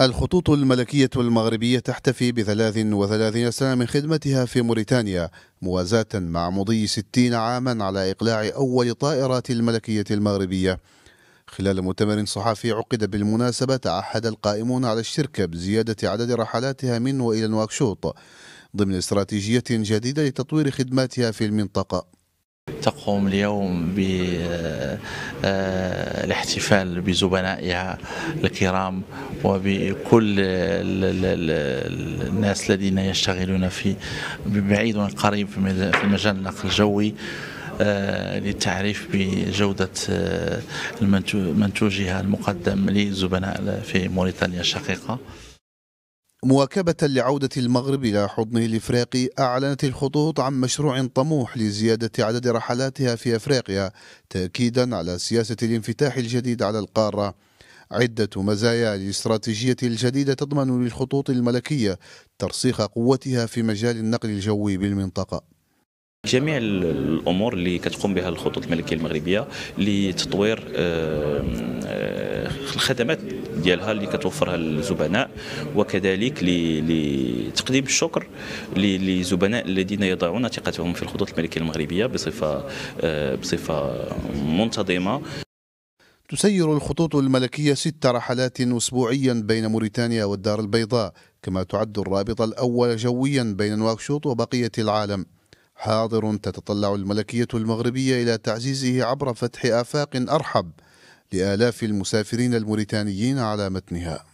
الخطوط الملكية المغربية تحتفي بثلاث وثلاثين سنة من خدمتها في موريتانيا موازاة مع مضي ستين عاما على إقلاع أول طائرات الملكية المغربية خلال مؤتمر صحفي عقد بالمناسبة تعهد القائمون على الشركة بزيادة عدد رحلاتها من وإلى نواكشوط ضمن استراتيجية جديدة لتطوير خدماتها في المنطقة تقوم اليوم بالاحتفال آه، آه، بزبنائها الكرام وبكل الناس الذين يشتغلون في بعيد وقريب في مجال النقل الجوي آه، للتعريف بجودة منتوجها المقدم للزبناء في موريتانيا الشقيقة مواكبة لعودة المغرب إلى حضنه الإفريقي أعلنت الخطوط عن مشروع طموح لزيادة عدد رحلاتها في أفريقيا تأكيدا على سياسة الانفتاح الجديد على القارة عدة مزايا الاستراتيجية الجديدة تضمن للخطوط الملكية ترسيخ قوتها في مجال النقل الجوي بالمنطقة جميع الامور اللي كتقوم بها الخطوط الملكيه المغربيه لتطوير آه، الخدمات ديالها اللي كتوفرها للزبناء وكذلك لتقديم الشكر للزبناء الذين يضعون ثقتهم في الخطوط الملكيه المغربيه بصفه آه، بصفه منتظمه تسير الخطوط الملكية ست رحلات أسبوعيا بين موريتانيا والدار البيضاء كما تعد الرابط الأول جويا بين نواكشوط وبقية العالم حاضر تتطلع الملكية المغربية إلى تعزيزه عبر فتح آفاق أرحب لآلاف المسافرين الموريتانيين على متنها